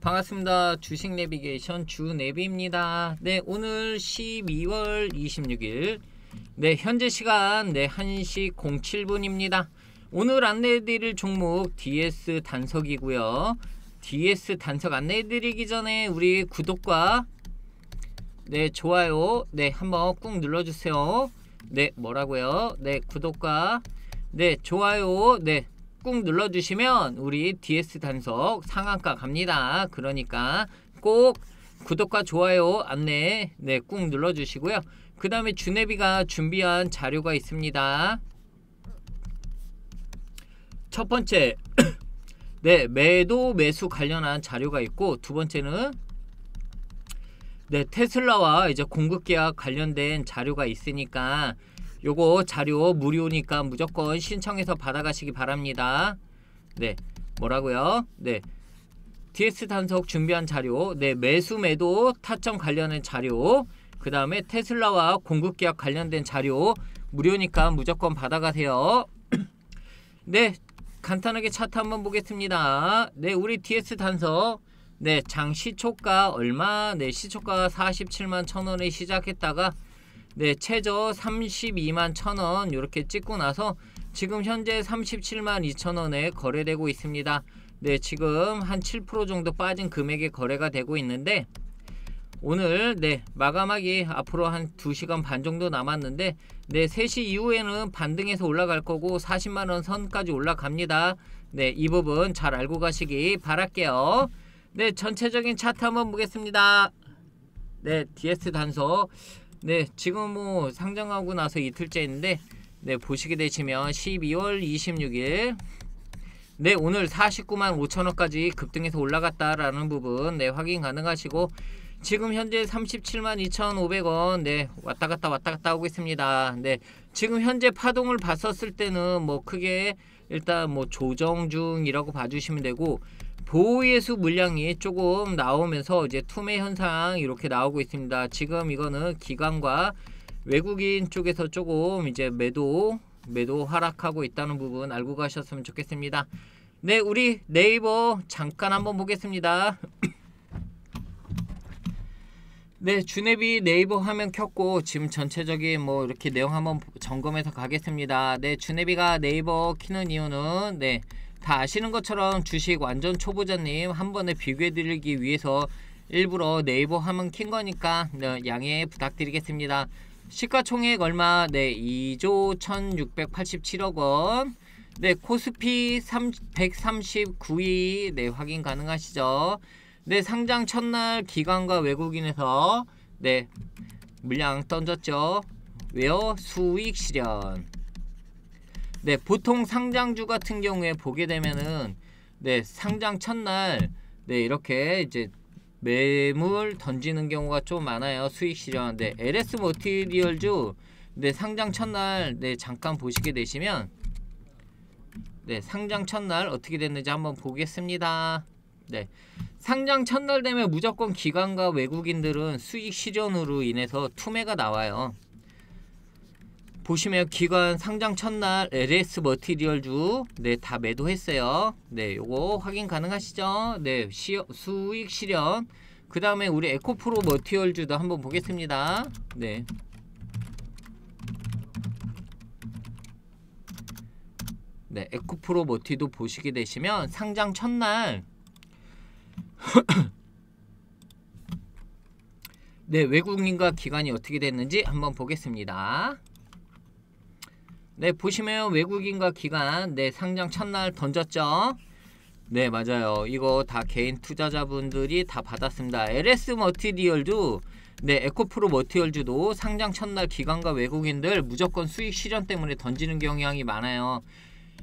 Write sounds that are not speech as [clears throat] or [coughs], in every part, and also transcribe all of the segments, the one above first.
반갑습니다. 주식 내비게이션 주내비입니다. 네, 오늘 12월 26일 네, 현재 시간 네, 1시 07분입니다. 오늘 안내해드릴 종목 DS 단석이고요. DS 단석 안내해드리기 전에 우리 구독과 네, 좋아요 네, 한번 꾹 눌러주세요. 네, 뭐라고요? 네, 구독과 네, 좋아요 네, 꾹 눌러주시면 우리 DS 단속 상한가 갑니다. 그러니까 꼭 구독과 좋아요 안내 네, 꾹 눌러주시고요. 그 다음에 주네비가 준비한 자료가 있습니다. 첫 번째, [clears throat] 네, 매도 매수 관련한 자료가 있고 두 번째는 네, 테슬라와 이제 공급 계약 관련된 자료가 있으니까 요거 자료 무료니까 무조건 신청해서 받아가시기 바랍니다. 네. 뭐라고요? 네. DS 단속 준비한 자료, 네, 매수 매도 타점 관련된 자료, 그 다음에 테슬라와 공급 계약 관련된 자료 무료니까 무조건 받아가세요. [clears throat] 네, 간단하게 차트 한번 보겠습니다. 네, 우리 DS 단속, 네, 장 시초가 얼마? 네, 시초가 47만 천원에 시작했다가 네, 최저 32만 천원 이렇게 찍고 나서 지금 현재 37만 2천원에 거래되고 있습니다. 네, 지금 한 7% 정도 빠진 금액에 거래가 되고 있는데 오늘 네 마감하기 앞으로 한 2시간 반 정도 남았는데 네 3시 이후에는 반등해서 올라갈 거고 40만원 선까지 올라갑니다 네이 부분 잘 알고 가시기 바랄게요 네 전체적인 차트 한번 보겠습니다 네 DS 단속 네, 지금 뭐 상장하고 나서 이틀째인데 네, 보시게 되시면 12월 26일 네, 오늘 49만 5천원까지 급등해서 올라갔다라는 부분 네, 확인 가능하시고 지금 현재 37만 2,500원 네, 왔다 갔다 왔다 갔다 하고 있습니다. 네, 지금 현재 파동을 봤었을 때는 뭐 크게 일단 뭐 조정 중이라고 봐주시면 되고 보호예수 물량이 조금 나오면서 이제 투매 현상 이렇게 나오고 있습니다. 지금 이거는 기관과 외국인 쪽에서 조금 이제 매도 매도 하락하고 있다는 부분 알고 가셨으면 좋겠습니다. 네, 우리 네이버 잠깐 한번 보겠습니다. [clears throat] 네, 주네비 네이버 화면 켰고 지금 전체적인 뭐 이렇게 내용 한번 점검해서 가겠습니다. 네, 주네비가 네이버 키는 이유는 네. 다 아시는 것처럼 주식 완전 초보자님 한 번에 비교해드리기 위해서 일부러 네이버 화면 킨 거니까 네, 양해 부탁드리겠습니다. 시가총액 얼마? 네, 2조 1687억 원. 네, 코스피 3, 139위. 네, 확인 가능하시죠? 네, 상장 첫날 기관과 외국인에서 네, 물량 던졌죠. 외어 수익 실현. 네, 보통 상장주 같은 경우에 보게 되면은 네, 상장 첫날 네, 이렇게 이제 매물 던지는 경우가 좀 많아요. 수익 실현. 네, LS 모티리얼주 네, 상장 첫날 네, 잠깐 보시게 되시면 네, 상장 첫날 어떻게 됐는지 한번 보겠습니다. 네. 상장 첫날 되면 무조건 기관과 외국인들은 수익 실현으로 인해서 투매가 나와요. 보시면 기관 상장 첫날 LS 머티리얼주 네 다 매도했어요. 네 요거 확인 가능하시죠? 네 시어, 수익 실현 그 다음에 우리 에코프로 머티리얼주도 한번 보겠습니다. 네 네, 에코프로 모티도 보시게 되시면 상장 첫날 [coughs] 네, 외국인과 기간이 어떻게 됐는지 한번 보겠습니다. 네, 보시면 외국인과 기관, 네, 상장 첫날 던졌죠? 네, 맞아요. 이거 다 개인 투자자분들이 다 받았습니다. LS 머티리얼도, 네, 에코프로 머티얼주도 상장 첫날 기관과 외국인들 무조건 수익 실현 때문에 던지는 경향이 많아요.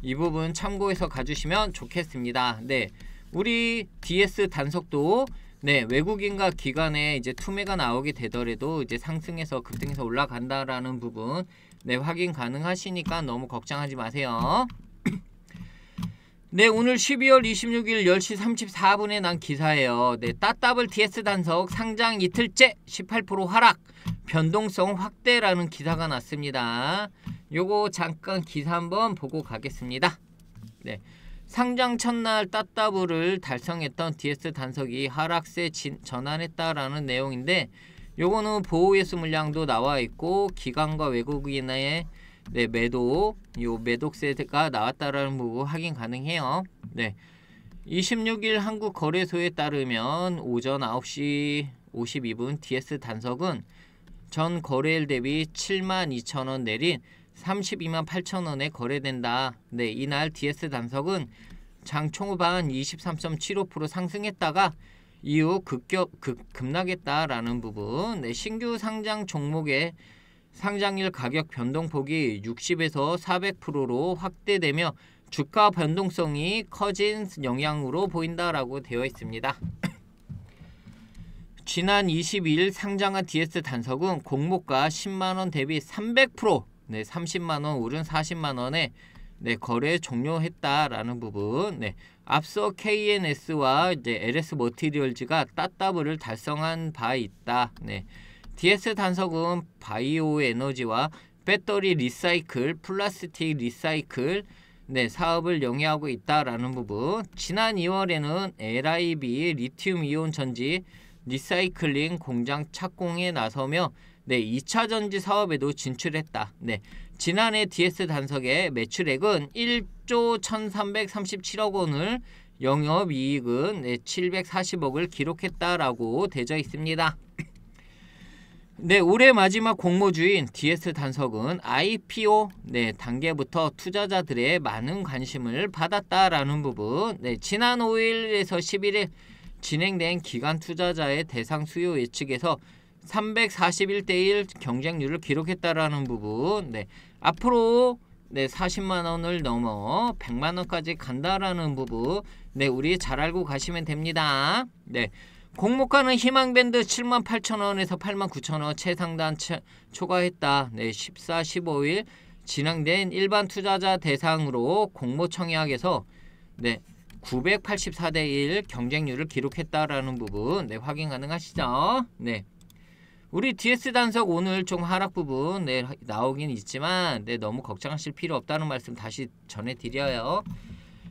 이 부분 참고해서 가주시면 좋겠습니다. 네, 우리 DS 단속도 네, 외국인과 기관에 이제 투매가 나오게 되더라도 이제 상승해서 급등해서 올라간다라는 부분 네, 확인 가능하시니까 너무 걱정하지 마세요. [clears throat] 네, 오늘 12월 26일 10시 34분에 난 기사예요. 네, 따따블 DS 단속 상장 이틀째 18% 하락, 변동성 확대라는 기사가 났습니다. 요거 잠깐 기사 한번 보고 가겠습니다. 네. 상장 첫날 따따블을 달성했던 DS 단석이 하락세 전환했다라는 내용인데 요거는 보호 예수 물량도 나와 있고 기관과 외국인의 네, 매도 요 매독세가 나왔다라는 부분 확인 가능해요. 네. 26일 한국 거래소에 따르면 오전 9시 52분 DS 단석은 전 거래일 대비 72,000원 내린 32만 8천 원에 거래된다. 네, 이날 DS 단석은 장 총후반 23.75% 상승했다가 이후 급격 급, 급락했다라는 부분. 네, 신규 상장 종목의 상장일 가격 변동폭이 60에서 400%로 확대되며 주가 변동성이 커진 영향으로 보인다라고 되어 있습니다. 지난 22일 상장한 DS 단석은 공모가 10만원 대비 300% 네, 30만 원 오른 40만 원에 네, 거래 종료했다라는 부분. 네. 앞서 KNS와 이제 LS 머티리얼즈가 따따블을 달성한 바 있다. 네. DS 단석은 바이오 에너지와 배터리 리사이클, 플라스틱 리사이클 네, 사업을 영위하고 있다라는 부분. 지난 2월에는 LIB 리튬 이온 전지 리사이클링 공장 착공에 나서며 네, 2차 전지 사업에도 진출했다. 네. 지난해 DS 단석의 매출액은 1조 1337억 원을 영업이익은 네, 740억을 기록했다라고 되어 있습니다. [clears throat] 네, 올해 마지막 공모주인 DS 단석은 IPO 네, 단계부터 투자자들의 많은 관심을 받았다라는 부분. 네, 지난 5일에서 11일 진행된 기관 투자자의 대상 수요 예측에서 341대 1 경쟁률을 기록했다라는 부분. 네. 앞으로 네, 40만 원을 넘어 100만 원까지 간다라는 부분. 네, 우리 잘 알고 가시면 됩니다. 네. 공모가는 희망밴드 7만 8천 원에서 8만 9천 원 최상단 차, 초과했다. 네, 14, 15일 진행된 일반 투자자 대상으로 공모 청약에서 네, 984대 1 경쟁률을 기록했다라는 부분. 네, 확인 가능하시죠? 네. 우리 DS 단석 오늘 좀 하락 부분 네, 나오긴 있지만 네, 너무 걱정하실 필요 없다는 말씀 다시 전해드려요.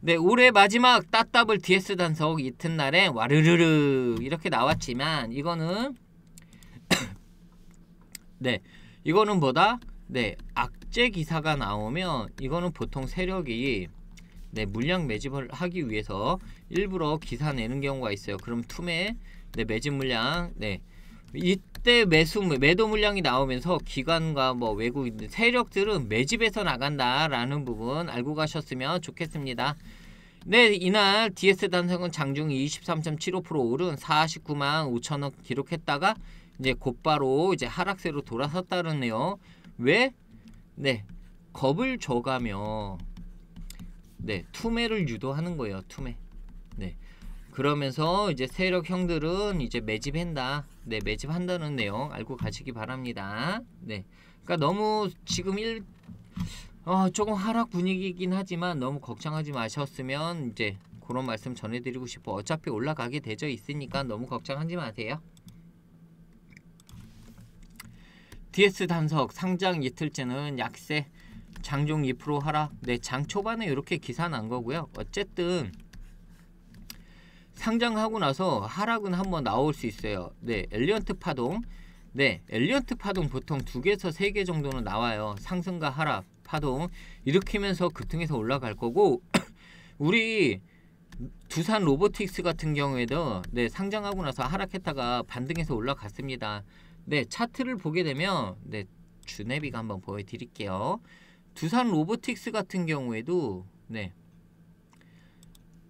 네 올해 마지막 따따블 DS 단석 이튿날에 와르르르 이렇게 나왔지만 이거는 [coughs] 네 이거는 뭐다? 네 악재 기사가 나오면 이거는 보통 세력이 네 물량 매집을 하기 위해서 일부러 기사 내는 경우가 있어요. 그럼 투매 네 매집 물량 네이 그때 매수 매도 물량이 나오면서 기관과 뭐 외국 인 세력들은 매집해서 나간다라는 부분 알고 가셨으면 좋겠습니다. 네, 이날 DS 단상은 장중 23.75% 오른 49만 5천원 기록했다가 이제 곧바로 이제 하락세로 돌아섰다는데요. 왜? 네, 겁을 줘가며 네, 투매를 유도하는 거예요, 투매. 그러면서 이제 세력 형들은 이제 매집한다. 네, 매집한다는 내용 알고 가시기 바랍니다. 네. 그러니까 너무 지금 일 어, 조금 하락 분위기이긴 하지만 너무 걱정하지 마셨으면 이제 그런 말씀 전해드리고 싶어. 어차피 올라가게 되어 있으니까 너무 걱정하지 마세요. DS 단석 상장 이틀째는 약세 장종 2% 하락. 네, 장 초반에 이렇게 기사 난 거고요. 어쨌든 상장하고 나서 하락은 한번 나올 수 있어요. 네, 엘리언트 파동. 네, 엘리언트 파동 보통 두 개에서 세 개 정도는 나와요. 상승과 하락, 파동 일으키면서 급등해서 그 올라갈 거고 [clears throat] 우리 두산 로보틱스 같은 경우에도 네, 상장하고 나서 하락했다가 반등해서 올라갔습니다. 네, 차트를 보게 되면 네, 주네비가 한번 보여 드릴게요. 두산 로보틱스 같은 경우에도 네,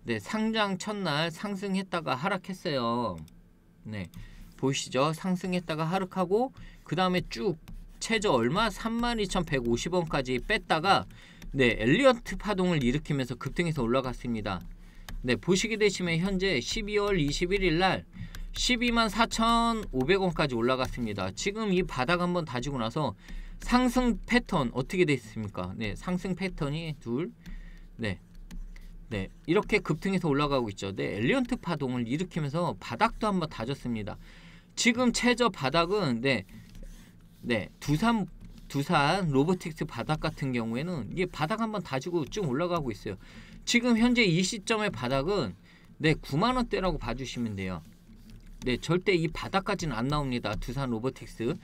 네, 상장 첫날 상승했다가 하락했어요. 네. 보이시죠? 상승했다가 하락하고 그다음에 쭉 최저 얼마 32,150원까지 뺐다가 네, 엘리언트 파동을 일으키면서 급등해서 올라갔습니다. 네, 보시게 되시면 현재 12월 21일 날1 2 4,500원까지 올라갔습니다. 지금 이 바닥 한번 다지고 나서 상승 패턴 어떻게 됐습니까? 네, 상승 패턴이 둘, 네, 네, 이렇게 급등해서 올라가고 있죠. 네, 엘리언트 파동을 일으키면서 바닥도 한번 다졌습니다. 지금 최저 바닥은 네, 네 두산 두산 로보틱스 바닥 같은 경우에는 이게 바닥 한번 다지고 쭉 올라가고 있어요. 지금 현재 이 시점의 바닥은 네 9만 원대라고 봐주시면 돼요. 네, 절대 이 바닥까지는 안 나옵니다. 두산 로보틱스.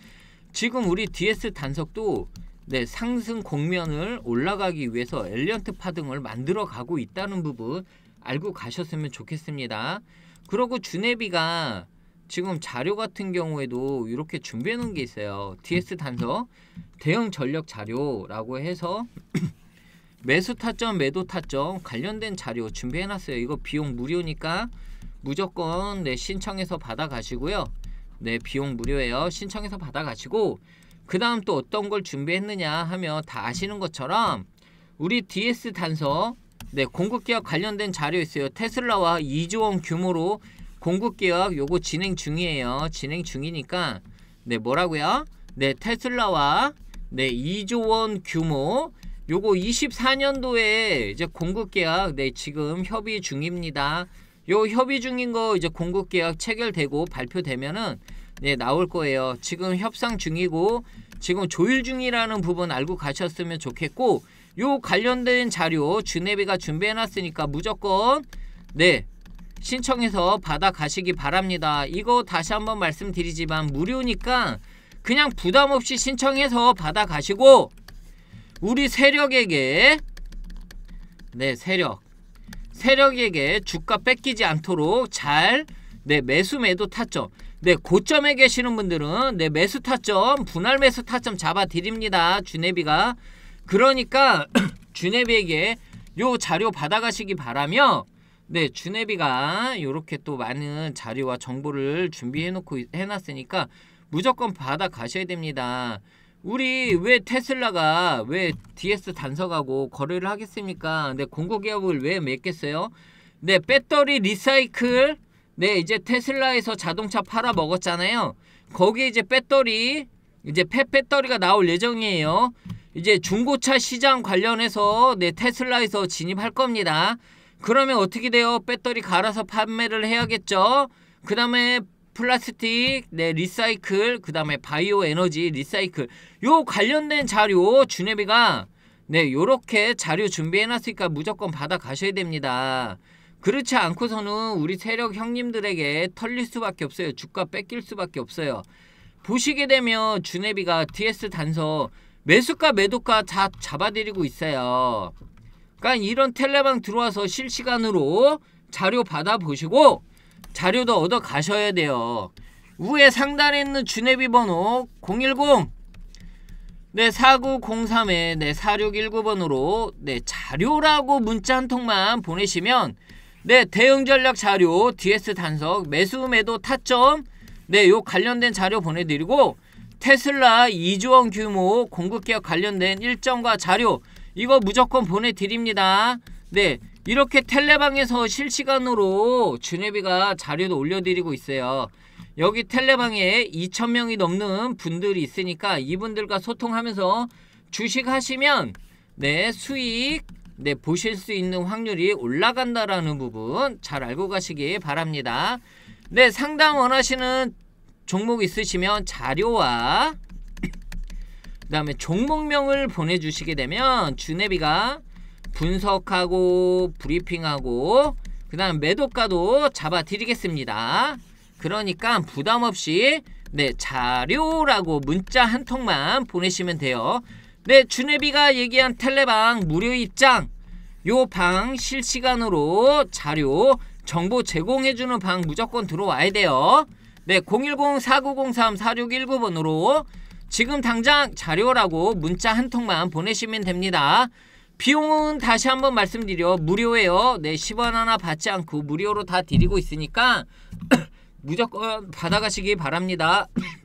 지금 우리 DS 단석도 네, 상승 공면을 올라가기 위해서 엘리언트 파동을 만들어 가고 있다는 부분 알고 가셨으면 좋겠습니다. 그리고 주네비가 지금 자료 같은 경우에도 이렇게 준비해 놓은 게 있어요. DS 단서 대형 전력 자료라고 해서 [clears throat] 매수 타점, 매도 타점 관련된 자료 준비해 놨어요. 이거 비용 무료니까 무조건 네, 신청해서 받아 가시고요. 네, 비용 무료예요. 신청해서 받아 가시고 그 다음 또 어떤 걸 준비했느냐 하면 다 아시는 것처럼 우리 DS 단서 네 공급계약 관련된 자료 있어요. 테슬라와 2조 원 규모로 공급계약 요거 진행 중이에요. 진행 중이니까 네 뭐라고요? 네 테슬라와 네 2조 원 규모 요거 24년도에 이제 공급계약 네 지금 협의 중입니다. 요 협의 중인 거 이제 공급계약 체결되고 발표되면은 네, 나올 거예요. 지금 협상 중이고 지금 조율 중이라는 부분 알고 가셨으면 좋겠고 요 관련된 자료 주네비가 준비해 놨으니까 무조건 네, 신청해서 받아 가시기 바랍니다. 이거 다시 한번 말씀드리지만 무료니까 그냥 부담 없이 신청해서 받아 가시고 우리 세력에게 네 세력 세력에게 주가 뺏기지 않도록 잘네 매수 매도 타점 네, 고점에 계시는 분들은 네, 매수 타점, 분할 매수 타점 잡아 드립니다. 주네비가. 그러니까 [clears throat] 주네비에게 요 자료 받아 가시기 바라며 네, 주네비가 이렇게 또 많은 자료와 정보를 준비해 놓고 해 놨으니까 무조건 받아 가셔야 됩니다. 우리 왜 테슬라가 왜 DS 단속하고 거래를 하겠습니까? 근 네, 공고 기업을 왜 맺겠어요? 네, 배터리 리사이클 네, 이제 테슬라에서 자동차 팔아 먹었잖아요. 거기에 이제 배터리, 이제 폐 배터리가 나올 예정이에요. 이제 중고차 시장 관련해서 네, 테슬라에서 진입할 겁니다. 그러면 어떻게 돼요? 배터리 갈아서 판매를 해야겠죠. 그 다음에 플라스틱, 네, 리사이클, 그 다음에 바이오 에너지, 리사이클. 요 관련된 자료, 준혜비가 네, 요렇게 자료 준비해놨으니까 무조건 받아가셔야 됩니다. 그렇지 않고서는 우리 세력 형님들에게 털릴 수밖에 없어요. 주가 뺏길 수밖에 없어요. 보시게 되면 주네비가 DS 단서 매수가 매도가 다 잡아드리고 있어요. 그러니까 이런 텔레방 들어와서 실시간으로 자료 받아보시고 자료도 얻어 가셔야 돼요. 위에 상단에 있는 주네비 번호 010 네, 4903에 네, 4619번으로 네, 자료라고 문자 한 통만 보내시면 네, 대응 전략 자료, DS 단속 매수 매도 타점. 네, 요 관련된 자료 보내 드리고 테슬라 2조 원 규모 공급 개혁 관련된 일정과 자료 이거 무조건 보내 드립니다. 네. 이렇게 텔레방에서 실시간으로 준혜비가 자료도 올려드리고 있어요. 여기 텔레방에 2천명이 넘는 분들이 있으니까 이분들과 소통하면서 주식하시면 네 수익 네, 보실 수 있는 확률이 올라간다라는 부분 잘 알고 가시기 바랍니다. 네, 상담 원하시는 종목 있으시면 자료와 [clears throat] 그 다음에 종목명을 보내주시게 되면 주네비가 분석하고 브리핑하고 그 다음 매도가도 잡아드리겠습니다. 그러니까 부담없이 네 자료라고 문자 한 통만 보내시면 돼요. 네, 준혜비가 얘기한 텔레방 무료 입장 요 방 실시간으로 자료 정보 제공해주는 방 무조건 들어와야 돼요. 네, 010-4903-4619번으로 지금 당장 자료라고 문자 한 통만 보내시면 됩니다. 비용은 다시 한번 말씀드려 무료예요. 네, 10원 하나 받지 않고 무료로 다 드리고 있으니까 [clears throat] 무조건 받아가시기 바랍니다. [clears throat]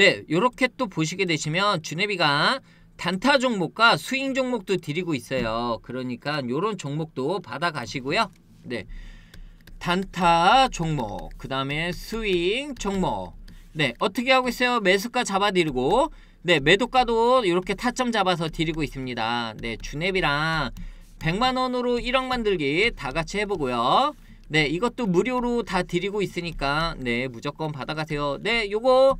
네, 이렇게 또 보시게 되시면 주네비가 단타 종목과 스윙 종목도 드리고 있어요. 그러니까 요런 종목도 받아가시고요. 네, 단타 종목, 그 다음에 스윙 종목. 네, 어떻게 하고 있어요? 매수가 잡아드리고 네, 매도가도 이렇게 타점 잡아서 드리고 있습니다. 네, 주네비랑 100만원으로 1억 만들기 다같이 해보고요. 네, 이것도 무료로 다 드리고 있으니까 네, 무조건 받아가세요. 네, 요거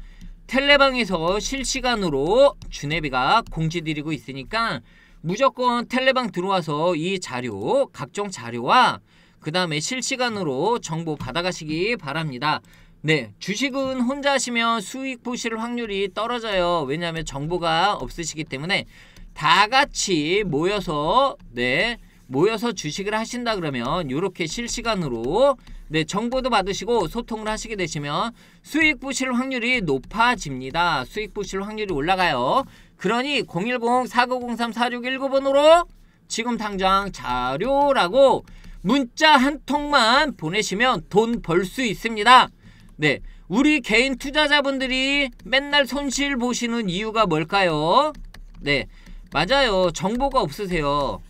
텔레방에서 실시간으로 주네비가 공지드리고 있으니까 무조건 텔레방 들어와서 이 자료, 각종 자료와 그 다음에 실시간으로 정보 받아가시기 바랍니다. 네, 주식은 혼자 하시면 수익 보실 확률이 떨어져요. 왜냐하면 정보가 없으시기 때문에 다 같이 모여서 네 모여서 주식을 하신다 그러면 이렇게 실시간으로 네, 정보도 받으시고 소통을 하시게 되시면 수익 부실 확률이 높아집니다. 수익 부실 확률이 올라가요. 그러니 010-4903-4619번으로 지금 당장 자료라고 문자 한 통만 보내시면 돈 벌 수 있습니다. 네. 우리 개인 투자자분들이 맨날 손실 보시는 이유가 뭘까요? 네. 맞아요. 정보가 없으세요.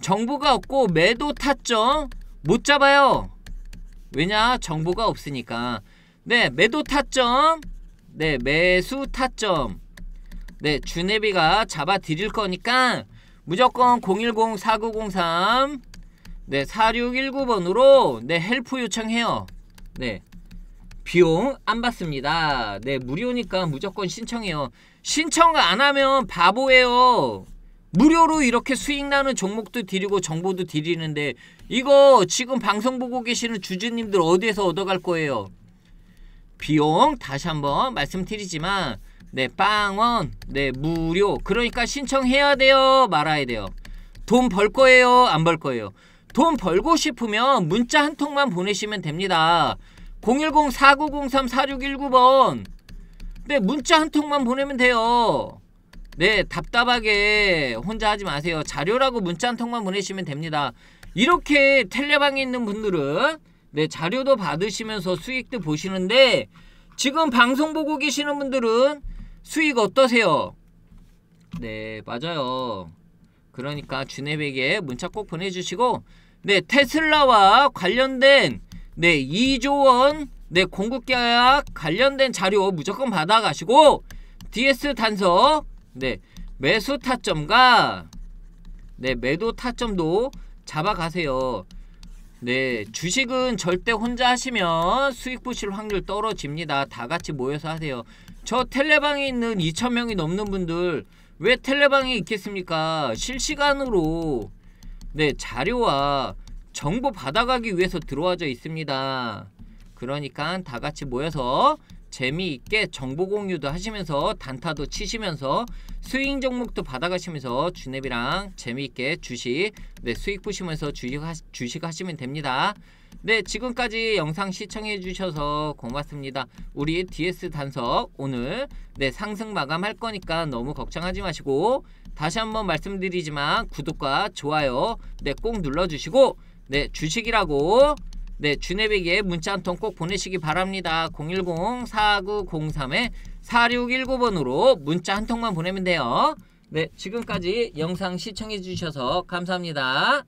정보가 없고 매도 타점 못 잡아요. 왜냐 정보가 없으니까 네 매도 타점 네 매수 타점 네 주네비가 잡아 드릴 거니까 무조건 010-4903네 4619번으로 네 헬프 요청해요 네 비용 안 받습니다 네 무료니까 무조건 신청해요 신청 안 하면 바보예요 무료로 이렇게 수익 나는 종목도 드리고 정보도 드리는데 이거 지금 방송 보고 계시는 주주님들 어디에서 얻어갈 거예요? 비용 다시 한번 말씀드리지만 네 빵원 네 무료 그러니까 신청해야 돼요 말아야 돼요 돈 벌 거예요 안 벌 거예요 돈 벌고 싶으면 문자 한 통만 보내시면 됩니다 010-4903-4619번 네 문자 한 통만 보내면 돼요 네 답답하게 혼자 하지 마세요 자료라고 문자 한 통만 보내시면 됩니다 이렇게 텔레방에 있는 분들은 네 자료도 받으시면서 수익도 보시는데 지금 방송 보고 계시는 분들은 수익 어떠세요? 네 맞아요 그러니까 주네백에 문자 꼭 보내주시고 네 테슬라와 관련된 네 2조원 네 공급계약 관련된 자료 무조건 받아가시고 DS 단서 네, 매수 타점과 네, 매도 타점도 잡아가세요. 네, 주식은 절대 혼자 하시면 수익 보실 확률 떨어집니다. 다 같이 모여서 하세요. 저 텔레방에 있는 2천명이 넘는 분들 왜 텔레방에 있겠습니까? 실시간으로 네, 자료와 정보 받아가기 위해서 들어와져 있습니다. 그러니까 다 같이 모여서 재미있게 정보 공유도 하시면서 단타도 치시면서 스윙 종목도 받아가시면서 주냅이랑 재미있게 주식 네 수익 보시면서 주식 하, 주식 하시면 됩니다. 네 지금까지 영상 시청해 주셔서 고맙습니다. 우리 DS 단석 오늘 네 상승 마감할 거니까 너무 걱정하지 마시고 다시 한번 말씀드리지만 구독과 좋아요 네꼭 눌러주시고 네 주식이라고 네, 주네비기에 문자 한 통 꼭 보내시기 바랍니다. 010-4903-4619번으로 문자 한 통만 보내면 돼요. 네, 지금까지 영상 시청해주셔서 감사합니다.